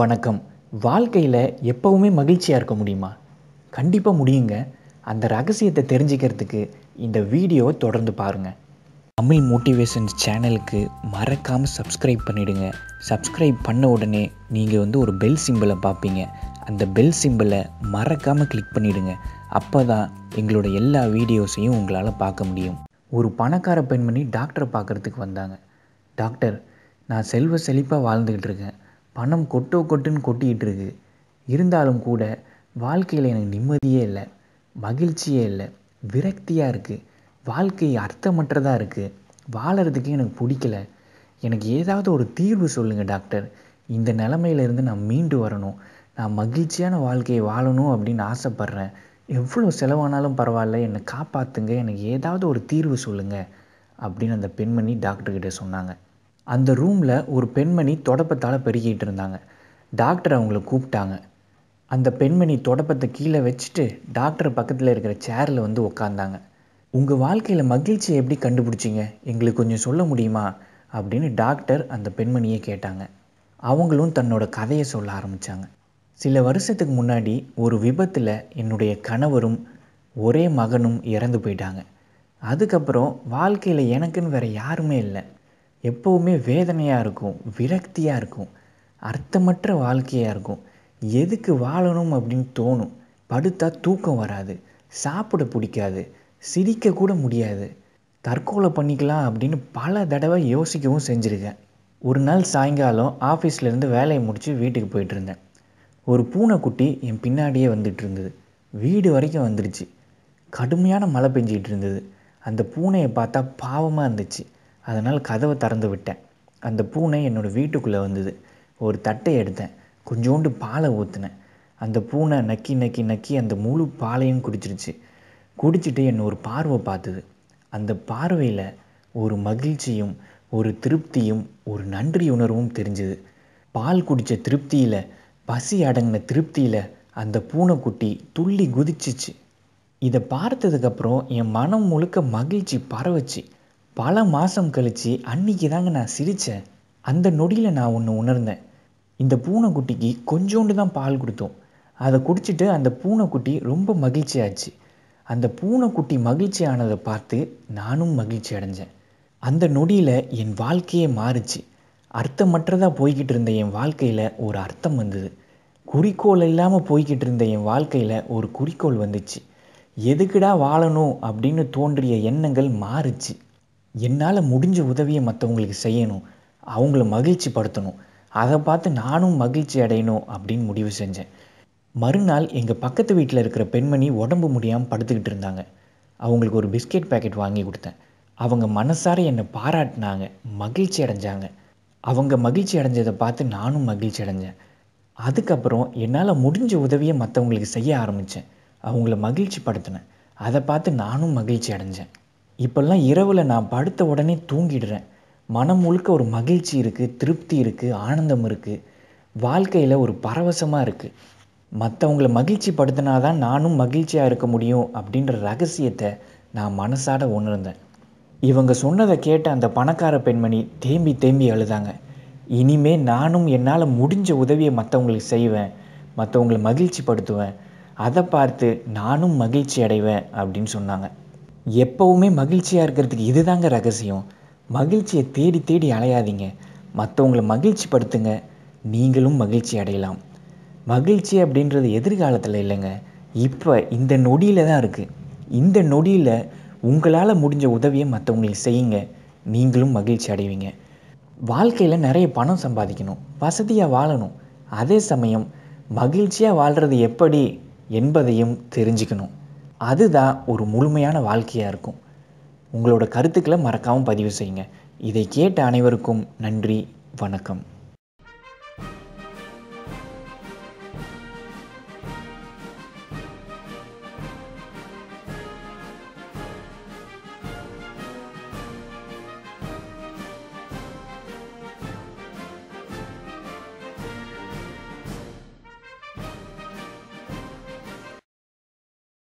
வணக்கம் வாழ்க்கையில் எப்போவுமே மகிழ்ச்சியாக இருக்க முடியுமா கண்டிப்பாக முடியுங்க அந்த ரகசியத்தை தெரிஞ்சுக்கிறதுக்கு இந்த வீடியோவை தொடர்ந்து பாருங்கள் தமிழ் மோட்டிவேஷன்ஸ் சேனலுக்கு மறக்காமல் சப்ஸ்கிரைப் பண்ணிவிடுங்க சப்ஸ்கிரைப் பண்ண உடனே நீங்கள் வந்து ஒரு பெல் சிம்பிளை பார்ப்பீங்க அந்த பெல் சிம்பிளை மறக்காமல் கிளிக் பண்ணிவிடுங்க அப்போ தான் எங்களோட எல்லா வீடியோஸையும் உங்களால் பார்க்க முடியும் ஒரு பணக்கார பெண்மணி டாக்டரை பார்க்குறதுக்கு வந்தாங்க டாக்டர் நான் செல்வ செழிப்பாக வாழ்ந்துக்கிட்டு இருக்கேன் பணம் கொட்டோ கொட்டுன்னு கொட்டிகிட்டு இருக்குது இருந்தாலும் கூட வாழ்க்கையில் எனக்கு நிம்மதியே இல்லை மகிழ்ச்சியே இல்லை விரக்தியாக இருக்குது வாழ்க்கை அர்த்தமற்றதாக இருக்குது வாழறதுக்கே எனக்கு பிடிக்கல எனக்கு ஏதாவது ஒரு தீர்வு சொல்லுங்கள் டாக்டர் இந்த நிலமையிலேருந்து நான் மீண்டு வரணும் நான் மகிழ்ச்சியான வாழ்க்கையை வாழணும் அப்படின்னு ஆசைப்பட்றேன் எவ்வளோ செலவானாலும் பரவாயில்ல என்னை காப்பாற்றுங்க எனக்கு ஏதாவது ஒரு தீர்வு சொல்லுங்கள் அப்படின்னு அந்த பெண்மணி டாக்டர்கிட்ட சொன்னாங்க அந்த ரூமில் ஒரு பெண்மணி தொடப்பத்தால் பெருகிட்டு இருந்தாங்க டாக்டர் அவங்கள கூப்பிட்டாங்க அந்த பெண்மணி தொடப்பத்தை கீழே வச்சுட்டு டாக்டர் பக்கத்தில் இருக்கிற சேரில் வந்து உக்காந்தாங்க உங்கள் வாழ்க்கையில் மகிழ்ச்சியை எப்படி கண்டுபிடிச்சிங்க எங்களுக்கு கொஞ்சம் சொல்ல முடியுமா அப்படின்னு டாக்டர் அந்த பெண்மணியை கேட்டாங்க அவங்களும் தன்னோட கதையை சொல்ல ஆரம்பித்தாங்க சில வருஷத்துக்கு முன்னாடி ஒரு விபத்தில் என்னுடைய கணவரும் ஒரே மகனும் இறந்து போயிட்டாங்க அதுக்கப்புறம் வாழ்க்கையில் எனக்குன்னு வேறு யாருமே இல்லை எப்போவுமே வேதனையாக இருக்கும் விரக்தியாக இருக்கும் அர்த்தமற்ற வாழ்க்கையாக இருக்கும் எதுக்கு வாழணும் அப்படின்னு தோணும் படுத்தா தூக்கம் வராது சாப்பிட பிடிக்காது சிரிக்க கூட முடியாது தற்கொலை பண்ணிக்கலாம் அப்படின்னு பல தடவை யோசிக்கவும் செஞ்சுருக்கேன் ஒரு நாள் சாயங்காலம் ஆஃபீஸ்லேருந்து வேலையை முடித்து வீட்டுக்கு போயிட்டுருந்தேன் ஒரு பூனைக்குட்டி என் பின்னாடியே வந்துட்டு இருந்தது வீடு வரைக்கும் வந்துடுச்சு கடுமையான மழை பெஞ்சிகிட்டு இருந்தது அந்த பூனையை பார்த்தா பாவமாக இருந்துச்சு அதனால் கதவை திறந்து விட்டேன் அந்த பூனை என்னோடய வீட்டுக்குள்ளே வந்தது ஒரு தட்டை எடுத்தேன் கொஞ்சோண்டு பாலை ஊற்றினேன் அந்த பூனை நக்கி நக்கி நக்கி அந்த முழு பாலையும் குடிச்சிருச்சு குடிச்சிட்டு என்னை ஒரு பார்வை பார்த்தது அந்த பார்வையில் ஒரு மகிழ்ச்சியும் ஒரு திருப்தியும் ஒரு நன்றி உணர்வும் தெரிஞ்சுது பால் குடித்த திருப்தியில் பசி அடங்கின திருப்தியில் அந்த பூனைக்குட்டி துள்ளி குதிச்சிச்சு இதை பார்த்ததுக்கப்புறம் என் மனம் முழுக்க மகிழ்ச்சி பரவச்சு பல மாதம் கழித்து அன்னைக்கு தாங்க நான் சிரித்தேன் அந்த நொடியில் நான் ஒன்று உணர்ந்தேன் இந்த பூனைக்குட்டிக்கு கொஞ்சோண்டு தான் பால் கொடுத்தோம் அதை குடிச்சிட்டு அந்த பூனைக்குட்டி ரொம்ப மகிழ்ச்சியாச்சு அந்த பூனைக்குட்டி மகிழ்ச்சி ஆனதை பார்த்து நானும் மகிழ்ச்சி அடைஞ்சேன் அந்த நொடியில் என் வாழ்க்கையே மாறுச்சு அர்த்தமற்றதாக போய்கிட்டு இருந்த என் வாழ்க்கையில் ஒரு அர்த்தம் வந்தது குறிக்கோள் இல்லாமல் போய்கிட்டு இருந்த என் வாழ்க்கையில் ஒரு குறிக்கோள் வந்துச்சு எதுக்குடா வாழணும் அப்படின்னு தோன்றிய எண்ணங்கள் மாறுச்சு என்னால் முடிஞ்ச உதவியை மற்றவங்களுக்கு செய்யணும் அவங்கள மகிழ்ச்சி படுத்தணும் அதை பார்த்து நானும் மகிழ்ச்சி அடையணும் அப்படின்னு முடிவு செஞ்சேன் மறுநாள் எங்கள் பக்கத்து வீட்டில் இருக்கிற பெண்மணி உடம்பு முடியாமல் படுத்துக்கிட்டு இருந்தாங்க அவங்களுக்கு ஒரு பிஸ்கெட் பேக்கெட் வாங்கி கொடுத்தேன் அவங்க மனசார என்னை பாராட்டினாங்க மகிழ்ச்சி அடைஞ்சாங்க அவங்க மகிழ்ச்சி அடைஞ்சதை பார்த்து நானும் மகிழ்ச்சி அடைஞ்சேன் அதுக்கப்புறம் என்னால் முடிஞ்ச உதவியை மற்றவங்களுக்கு செய்ய ஆரம்பித்தேன் அவங்கள மகிழ்ச்சி படுத்தினேன் அதை பார்த்து நானும் மகிழ்ச்சி அடைஞ்சேன் இப்போல்லாம் இரவில் நான் படுத்த உடனே தூங்கிடுறேன் மனம் முழுக்க ஒரு மகிழ்ச்சி இருக்குது திருப்தி இருக்குது ஆனந்தம் இருக்குது வாழ்க்கையில் ஒரு பரவசமாக இருக்குது மற்றவங்களை மகிழ்ச்சி படுத்தினா தான் நானும் மகிழ்ச்சியாக இருக்க முடியும் அப்படின்ற ரகசியத்தை நான் மனசாட உணர்ந்தேன் இவங்க சொன்னதை கேட்ட அந்த பணக்கார பெண்மணி தேம்பி தேம்பி அழுதாங்க இனிமே நானும் என்னால் முடிஞ்ச உதவியை மற்றவங்களுக்கு செய்வேன் மற்றவங்களை மகிழ்ச்சி படுத்துவேன் அதை பார்த்து நானும் மகிழ்ச்சி அடைவேன் அப்படின்னு சொன்னாங்க எப்போவுமே மகிழ்ச்சியாக இருக்கிறதுக்கு இது தாங்க ரகசியம் மகிழ்ச்சியை தேடி தேடி அலையாதீங்க மற்றவங்களை மகிழ்ச்சி படுத்துங்க நீங்களும் மகிழ்ச்சி அடையலாம் மகிழ்ச்சி அப்படின்றது எதிர்காலத்தில் இல்லைங்க இப்போ இந்த நொடியில் தான் இருக்குது இந்த நொடியில் உங்களால் முடிஞ்ச உதவியை மற்றவங்களுக்கு செய்யுங்க நீங்களும் மகிழ்ச்சி அடைவீங்க வாழ்க்கையில் நிறைய பணம் சம்பாதிக்கணும் வசதியாக வாழணும் அதே சமயம் மகிழ்ச்சியாக வாழ்கிறது எப்படி என்பதையும் தெரிஞ்சுக்கணும் அதுதான் ஒரு முழுமையான வாழ்க்கையாக இருக்கும் உங்களோட கருத்துக்களை மறக்காமல் பதிவு செய்யுங்க இதை கேட்ட அனைவருக்கும் நன்றி வணக்கம்